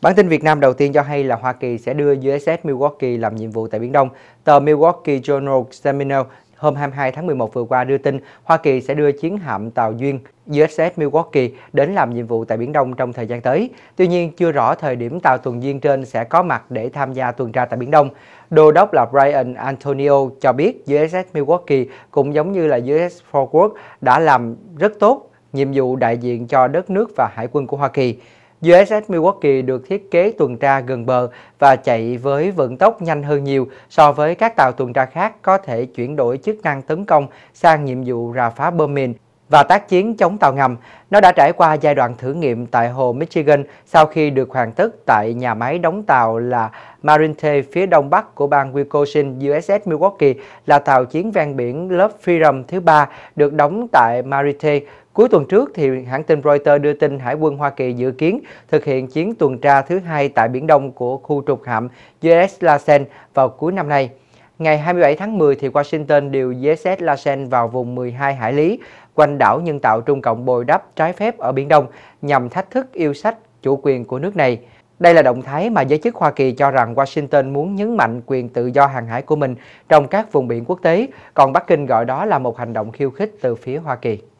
Bản tin Việt Nam đầu tiên cho hay là Hoa Kỳ sẽ đưa USS Milwaukee làm nhiệm vụ tại Biển Đông. Tờ Milwaukee Journal Seminole hôm 22 tháng 11 vừa qua đưa tin Hoa Kỳ sẽ đưa chiến hạm tàu duyên USS Milwaukee đến làm nhiệm vụ tại Biển Đông trong thời gian tới. Tuy nhiên, chưa rõ thời điểm tàu tuần duyên trên sẽ có mặt để tham gia tuần tra tại Biển Đông. Đô đốc là Brian Antonio cho biết USS Milwaukee cũng giống như là USS Fort đã làm rất tốt nhiệm vụ đại diện cho đất nước và hải quân của Hoa Kỳ. USS Milwaukee được thiết kế tuần tra gần bờ và chạy với vận tốc nhanh hơn nhiều so với các tàu tuần tra khác có thể chuyển đổi chức năng tấn công sang nhiệm vụ rà phá bom mìn và tác chiến chống tàu ngầm. Nó đã trải qua giai đoạn thử nghiệm tại hồ Michigan sau khi được hoàn tất tại nhà máy đóng tàu là Marinte phía đông bắc của bang Wisconsin USS Milwaukee là tàu chiến ven biển lớp Freedom thứ ba được đóng tại Marinte. Cuối tuần trước, thì hãng tin Reuters đưa tin Hải quân Hoa Kỳ dự kiến thực hiện chiến tuần tra thứ hai tại Biển Đông của khu trục hạm USS Lassen vào cuối năm nay. Ngày 27 tháng 10, thì Washington điều USS Lassen vào vùng 12 hải lý quanh đảo nhân tạo Trung Cộng bồi đắp trái phép ở Biển Đông nhằm thách thức yêu sách chủ quyền của nước này. Đây là động thái mà giới chức Hoa Kỳ cho rằng Washington muốn nhấn mạnh quyền tự do hàng hải của mình trong các vùng biển quốc tế, còn Bắc Kinh gọi đó là một hành động khiêu khích từ phía Hoa Kỳ.